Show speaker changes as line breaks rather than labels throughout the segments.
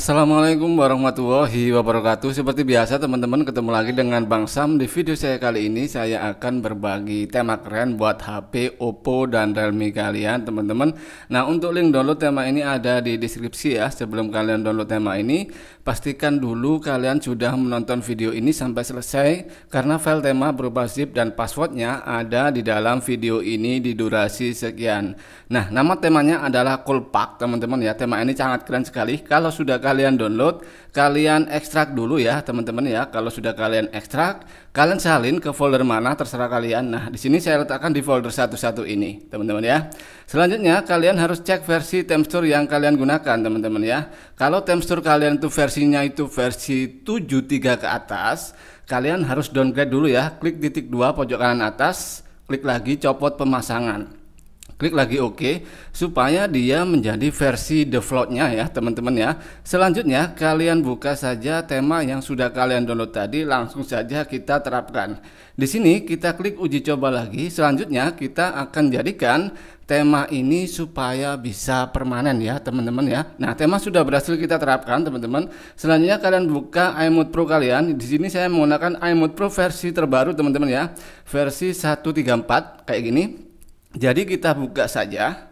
Assalamualaikum warahmatullahi wabarakatuh Seperti biasa teman-teman ketemu lagi dengan Bang Sam Di video saya kali ini saya akan berbagi tema keren buat HP, Oppo, dan Realme kalian teman-teman Nah untuk link download tema ini ada di deskripsi ya Sebelum kalian download tema ini Pastikan dulu kalian sudah menonton video ini sampai selesai Karena file tema berupa zip dan passwordnya ada di dalam video ini di durasi sekian Nah nama temanya adalah Coolpack teman-teman ya Tema ini sangat keren sekali Kalau sudah kalian download, kalian ekstrak dulu ya teman-teman ya. Kalau sudah kalian ekstrak, kalian salin ke folder mana terserah kalian. Nah, di sini saya letakkan di folder satu-satu ini, teman-teman ya. Selanjutnya kalian harus cek versi Temstore yang kalian gunakan, teman-teman ya. Kalau Temstore kalian itu versinya itu versi 73 ke atas, kalian harus downgrade dulu ya. Klik titik dua pojok kanan atas, klik lagi copot pemasangan. Klik lagi OK supaya dia menjadi versi defaultnya ya teman-teman ya. Selanjutnya kalian buka saja tema yang sudah kalian download tadi langsung saja kita terapkan. Di sini kita klik uji coba lagi. Selanjutnya kita akan jadikan tema ini supaya bisa permanen ya teman-teman ya. Nah tema sudah berhasil kita terapkan teman-teman. Selanjutnya kalian buka iMode Pro kalian. Di sini saya menggunakan iMode Pro versi terbaru teman-teman ya. Versi 134 kayak gini. Jadi kita buka saja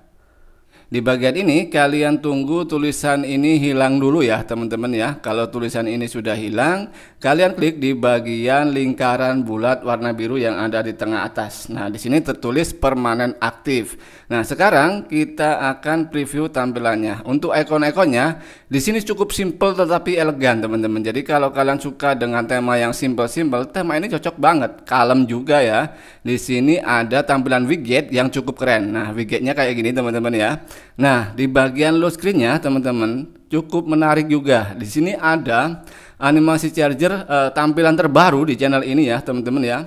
di bagian ini kalian tunggu tulisan ini hilang dulu ya teman-teman ya. Kalau tulisan ini sudah hilang, kalian klik di bagian lingkaran bulat warna biru yang ada di tengah atas. Nah, di sini tertulis permanen aktif. Nah, sekarang kita akan preview tampilannya. Untuk ikon-ikonnya, di sini cukup simple tetapi elegan teman-teman. Jadi kalau kalian suka dengan tema yang simple-simple, tema ini cocok banget. Kalem juga ya. Di sini ada tampilan widget yang cukup keren. Nah, widgetnya kayak gini teman-teman ya. Nah, di bagian load screen-nya teman-teman cukup menarik juga. Di sini ada animasi charger e, tampilan terbaru di channel ini ya, teman-teman ya.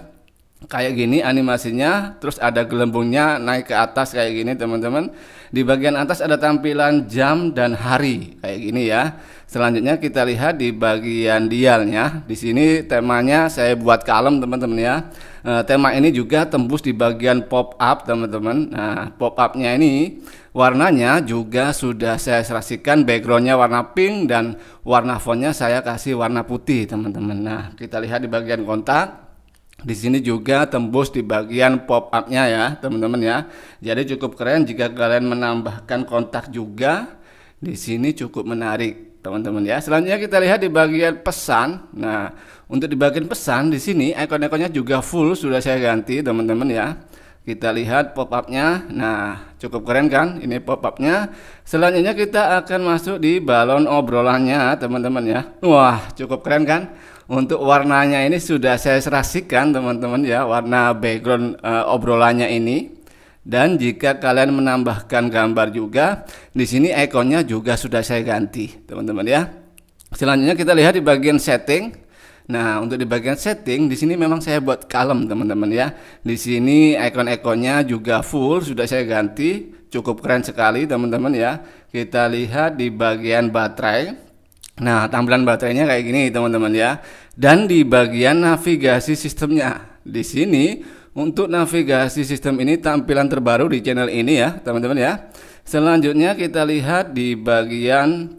Kayak gini animasinya, terus ada gelembungnya naik ke atas kayak gini, teman-teman. Di bagian atas ada tampilan jam dan hari kayak gini ya. Selanjutnya kita lihat di bagian dialnya. Di sini temanya saya buat kalem teman-teman ya. E, tema ini juga tembus di bagian pop up teman-teman. Nah, pop upnya ini warnanya juga sudah saya serasikan backgroundnya warna pink dan warna fontnya saya kasih warna putih teman-teman. Nah, kita lihat di bagian kontak. Di sini juga tembus di bagian pop up-nya ya, teman-teman ya. Jadi cukup keren jika kalian menambahkan kontak juga. Di sini cukup menarik teman-teman ya. Selanjutnya kita lihat di bagian pesan. Nah, untuk di bagian pesan di sini ikon-ikonnya juga full sudah saya ganti teman-teman ya. Kita lihat pop up nya Nah, cukup keren kan? Ini pop up nya Selanjutnya kita akan masuk di balon obrolannya teman-teman ya. Wah, cukup keren kan? Untuk warnanya ini sudah saya serasikan teman-teman ya, warna background uh, obrolannya ini. Dan jika kalian menambahkan gambar juga, di sini ikonnya juga sudah saya ganti, teman-teman ya. Selanjutnya kita lihat di bagian setting. Nah, untuk di bagian setting di sini memang saya buat kalem, teman-teman ya. Di sini icon-iconnya juga full sudah saya ganti. Cukup keren sekali, teman-teman ya. Kita lihat di bagian baterai. Nah, tampilan baterainya kayak gini, teman-teman ya. Dan di bagian navigasi sistemnya di sini untuk navigasi sistem ini tampilan terbaru di channel ini ya teman-teman ya selanjutnya kita lihat di bagian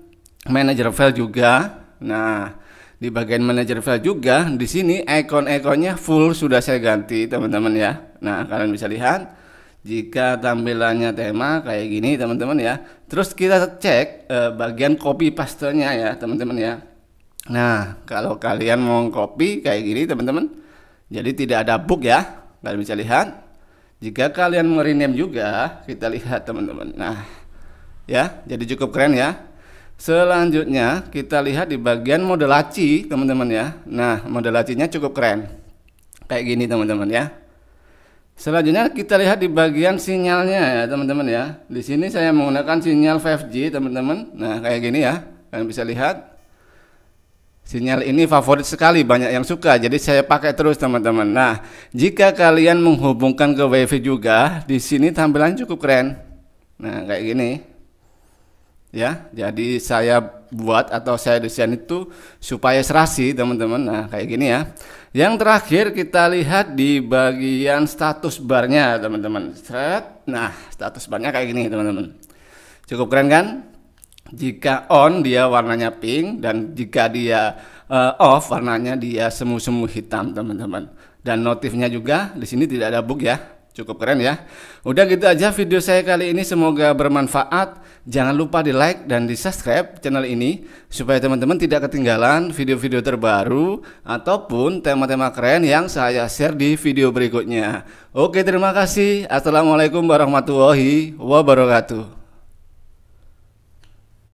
manager file juga nah di bagian manager file juga di sini icon ikonnya full sudah saya ganti teman-teman ya nah kalian bisa lihat jika tampilannya tema kayak gini teman-teman ya terus kita cek eh, bagian copy pastenya ya teman-teman ya nah kalau kalian mau copy kayak gini teman-teman jadi tidak ada bug ya, kalian bisa lihat. Jika kalian merename juga, kita lihat teman-teman. Nah, ya, jadi cukup keren ya. Selanjutnya kita lihat di bagian mode laci teman-teman ya. Nah, mode lacinya cukup keren. Kayak gini teman-teman ya. Selanjutnya kita lihat di bagian sinyalnya ya teman-teman ya. Di sini saya menggunakan sinyal 5G teman-teman. Nah, kayak gini ya. Kalian bisa lihat. Sinyal ini favorit sekali, banyak yang suka, jadi saya pakai terus teman-teman. Nah, jika kalian menghubungkan ke WiFi juga, di sini tampilan cukup keren. Nah, kayak gini. Ya, jadi saya buat atau saya desain itu supaya serasi teman-teman. Nah, kayak gini ya. Yang terakhir kita lihat di bagian status barnya teman-teman. Nah, status barnya kayak gini teman-teman. Cukup keren kan? jika on dia warnanya pink dan jika dia uh, off warnanya dia semu-semu hitam teman-teman dan notifnya juga di sini tidak ada bug ya cukup keren ya udah gitu aja video saya kali ini semoga bermanfaat jangan lupa di like dan di subscribe channel ini supaya teman-teman tidak ketinggalan video-video terbaru ataupun tema-tema keren yang saya share di video berikutnya oke terima kasih assalamualaikum warahmatullahi wabarakatuh